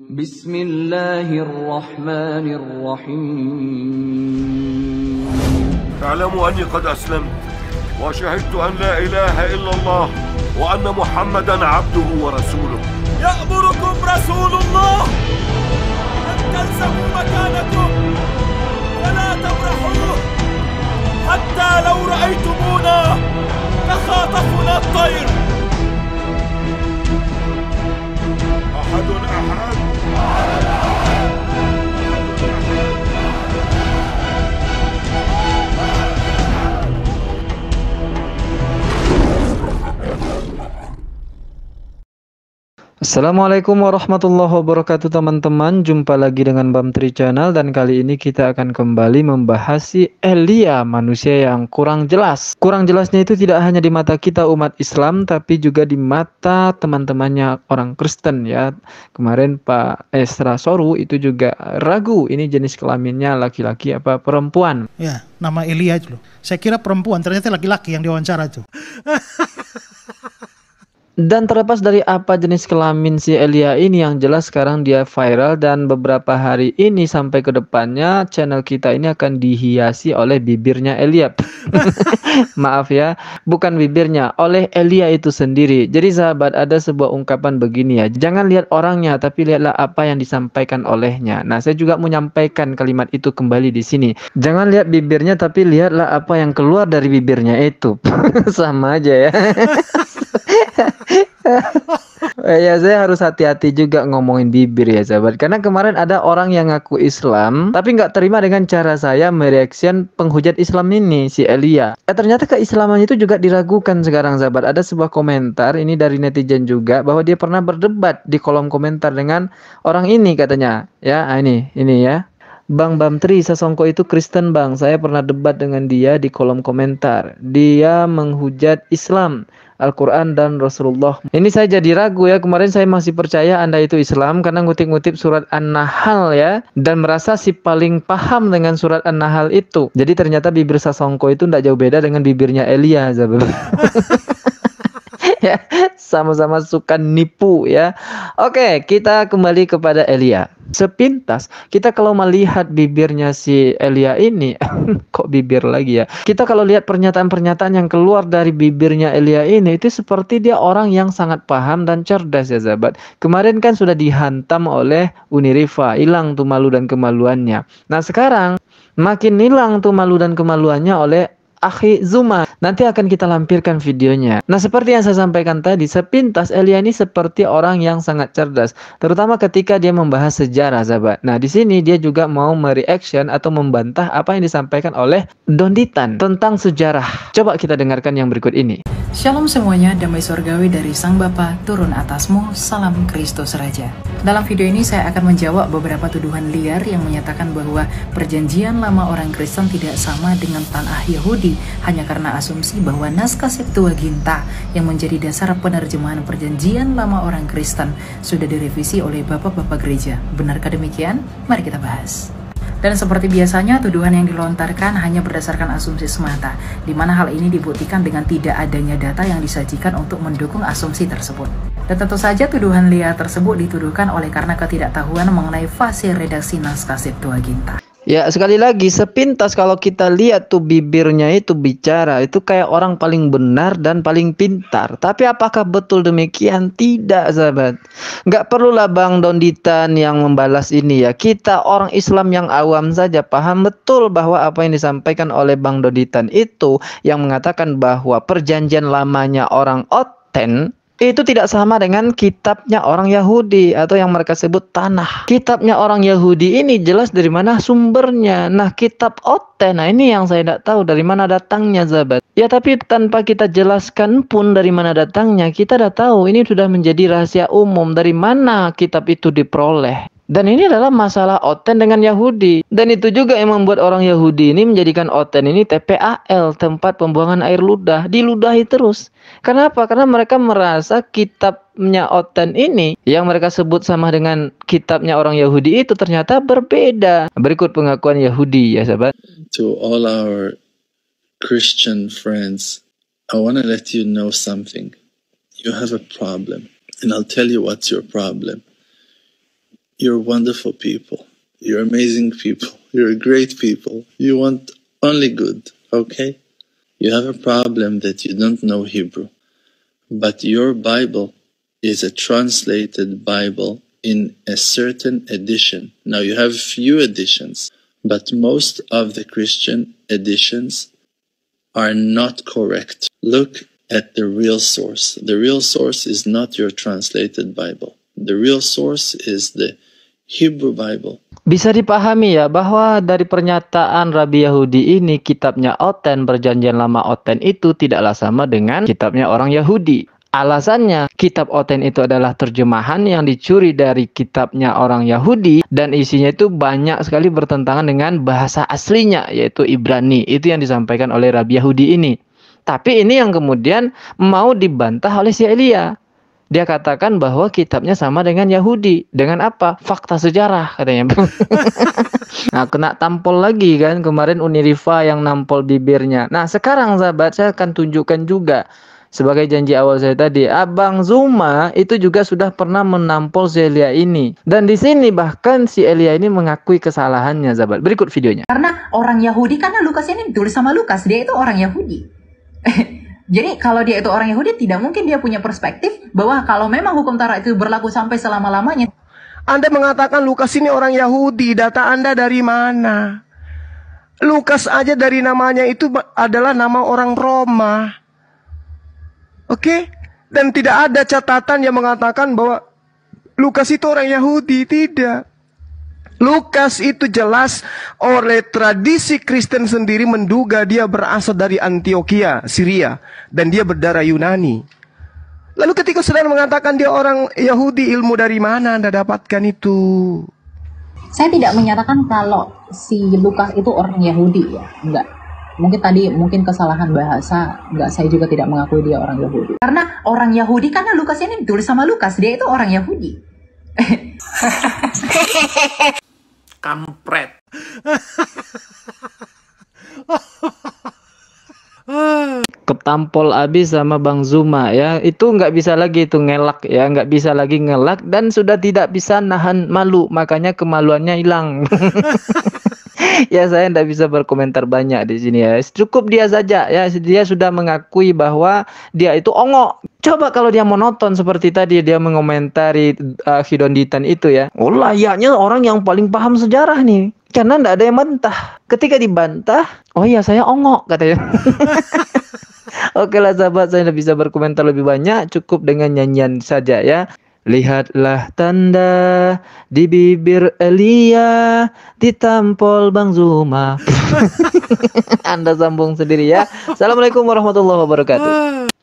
بسم الله الرحمن الرحيم اعلموا أني قد أسلمت وشهدت أن لا إله إلا الله وأن محمدا عبده ورسوله يأمركم رسول الله Assalamualaikum warahmatullahi wabarakatuh teman-teman Jumpa lagi dengan Bam Tri Channel Dan kali ini kita akan kembali membahas si Elia Manusia yang kurang jelas Kurang jelasnya itu tidak hanya di mata kita umat Islam Tapi juga di mata teman-temannya orang Kristen ya Kemarin Pak Esra Soru itu juga ragu Ini jenis kelaminnya laki-laki apa perempuan Ya nama Elia itu loh Saya kira perempuan ternyata laki-laki yang diwawancara tuh. Dan terlepas dari apa jenis kelamin si Elia ini yang jelas sekarang dia viral dan beberapa hari ini sampai ke depannya channel kita ini akan dihiasi oleh bibirnya Elia. Maaf ya, bukan bibirnya, oleh Elia itu sendiri. Jadi sahabat ada sebuah ungkapan begini ya, jangan lihat orangnya tapi lihatlah apa yang disampaikan olehnya. Nah, saya juga menyampaikan kalimat itu kembali di sini. Jangan lihat bibirnya tapi lihatlah apa yang keluar dari bibirnya itu. Sama aja ya. ya saya harus hati-hati juga ngomongin bibir ya sahabat karena kemarin ada orang yang ngaku Islam tapi nggak terima dengan cara saya mereaksian penghujat Islam ini si Elia eh, ternyata keislamannya itu juga diragukan sekarang sahabat ada sebuah komentar ini dari netizen juga bahwa dia pernah berdebat di kolom komentar dengan orang ini katanya ya ah, ini ini ya Bang Bamtri Sasongko itu Kristen bang Saya pernah debat dengan dia di kolom komentar Dia menghujat Islam Al-Quran dan Rasulullah. Ini saya jadi ragu ya, kemarin saya masih percaya Anda itu Islam karena ngutip-ngutip surat An-Nahl ya, dan merasa si paling paham dengan surat An-Nahl itu. Jadi ternyata bibir Sasongko itu tidak jauh beda dengan bibirnya Elia. ya. Sama-sama suka nipu ya. Oke, kita kembali kepada Elia. Sepintas kita kalau melihat bibirnya si Elia ini kok bibir lagi ya. Kita kalau lihat pernyataan-pernyataan yang keluar dari bibirnya Elia ini itu seperti dia orang yang sangat paham dan cerdas ya sahabat. Kemarin kan sudah dihantam oleh Uni Unirifa, hilang tuh malu dan kemaluannya. Nah, sekarang makin hilang tuh malu dan kemaluannya oleh Akhi Zuma. Nanti akan kita lampirkan videonya. Nah, seperti yang saya sampaikan tadi, sepintas Elia ini seperti orang yang sangat cerdas, terutama ketika dia membahas sejarah sahabat. Nah, di sini dia juga mau mereaction atau membantah apa yang disampaikan oleh Donditan tentang sejarah. Coba kita dengarkan yang berikut ini. Shalom semuanya, damai surgawi dari Sang Bapa turun atasmu, salam Kristus Raja. Dalam video ini saya akan menjawab beberapa tuduhan liar yang menyatakan bahwa perjanjian lama orang Kristen tidak sama dengan tanah Yahudi hanya karena asumsi bahwa naskah Septuaginta yang menjadi dasar penerjemahan perjanjian lama orang Kristen sudah direvisi oleh bapak-bapak gereja. Benarkah demikian? Mari kita bahas. Dan seperti biasanya, tuduhan yang dilontarkan hanya berdasarkan asumsi semata, di mana hal ini dibuktikan dengan tidak adanya data yang disajikan untuk mendukung asumsi tersebut. Dan tentu saja tuduhan liar tersebut dituduhkan oleh karena ketidaktahuan mengenai fase redaksi naskah Septuaginta. Ya sekali lagi sepintas kalau kita lihat tuh bibirnya itu bicara itu kayak orang paling benar dan paling pintar. Tapi apakah betul demikian? Tidak sahabat. perlu perlulah Bang Donditan yang membalas ini ya. Kita orang Islam yang awam saja paham betul bahwa apa yang disampaikan oleh Bang Donditan itu yang mengatakan bahwa perjanjian lamanya orang Oten itu tidak sama dengan kitabnya orang Yahudi atau yang mereka sebut tanah. Kitabnya orang Yahudi ini jelas dari mana sumbernya. Nah, kitab Ote, nah ini yang saya tidak tahu dari mana datangnya Zabat. Ya, tapi tanpa kita jelaskan pun dari mana datangnya, kita dah tahu ini sudah menjadi rahasia umum dari mana kitab itu diperoleh. Dan ini adalah masalah Oten dengan Yahudi. Dan itu juga yang membuat orang Yahudi ini menjadikan Oten ini TPAL, tempat pembuangan air ludah, diludahi terus. Kenapa? Karena mereka merasa kitabnya Oten ini yang mereka sebut sama dengan kitabnya orang Yahudi itu ternyata berbeda. Berikut pengakuan Yahudi ya sahabat. To all our Christian friends, I want to let you know something. You have a problem. And I'll tell you what's your problem. You're wonderful people. You're amazing people. You're great people. You want only good, okay? You have a problem that you don't know Hebrew. But your Bible is a translated Bible in a certain edition. Now you have few editions, but most of the Christian editions are not correct. Look at the real source. The real source is not your translated Bible. The real source is the Hebrew Bible. Bisa dipahami ya bahwa dari pernyataan Rabi Yahudi ini kitabnya Oten perjanjian lama Oten itu tidaklah sama dengan kitabnya orang Yahudi. Alasannya, kitab Oten itu adalah terjemahan yang dicuri dari kitabnya orang Yahudi dan isinya itu banyak sekali bertentangan dengan bahasa aslinya yaitu Ibrani. Itu yang disampaikan oleh Rabi Yahudi ini. Tapi ini yang kemudian mau dibantah oleh si Elia dia katakan bahwa kitabnya sama dengan Yahudi. Dengan apa? Fakta sejarah katanya. nah, kena tampol lagi kan kemarin Unirifa yang nampol bibirnya. Nah, sekarang sahabat saya akan tunjukkan juga sebagai janji awal saya tadi, Abang Zuma itu juga sudah pernah menampol si Elia ini. Dan di sini bahkan si Elia ini mengakui kesalahannya, Zabat. Berikut videonya. Karena orang Yahudi, karena Lukas ini ditulis sama Lukas, dia itu orang Yahudi. Jadi kalau dia itu orang Yahudi tidak mungkin dia punya perspektif bahwa kalau memang hukum Taurat itu berlaku sampai selama-lamanya. Anda mengatakan Lukas ini orang Yahudi, data Anda dari mana? Lukas aja dari namanya itu adalah nama orang Roma. Oke? Okay? Dan tidak ada catatan yang mengatakan bahwa Lukas itu orang Yahudi, tidak. Lukas itu jelas oleh tradisi Kristen sendiri menduga dia berasal dari Antioquia, Syria, dan dia berdarah Yunani. Lalu ketika saudara mengatakan dia orang Yahudi, ilmu dari mana Anda dapatkan itu? Saya tidak menyatakan kalau si Lukas itu orang Yahudi ya, enggak. Mungkin tadi mungkin kesalahan bahasa, enggak saya juga tidak mengakui dia orang Yahudi. Karena orang Yahudi karena Lukas ini ditulis sama Lukas, dia itu orang Yahudi. kampret. ketampol abis sama Bang Zuma ya itu nggak bisa lagi itu ngelak ya nggak bisa lagi ngelak dan sudah tidak bisa nahan malu makanya kemaluannya hilang ya saya tidak bisa berkomentar banyak di sini ya cukup dia saja ya dia sudah mengakui bahwa dia itu ongok Coba kalau dia monoton seperti tadi dia mengomentari uh, Ditan itu ya. Oh layaknya orang yang paling paham sejarah nih. Karena tidak ada yang mentah. Ketika dibantah, oh iya saya ongok katanya. Oke lah sahabat, saya tidak bisa berkomentar lebih banyak cukup dengan nyanyian saja ya. Lihatlah tanda di bibir Elia ditampol Bang Zuma. Anda sambung sendiri ya. Assalamualaikum warahmatullahi wabarakatuh.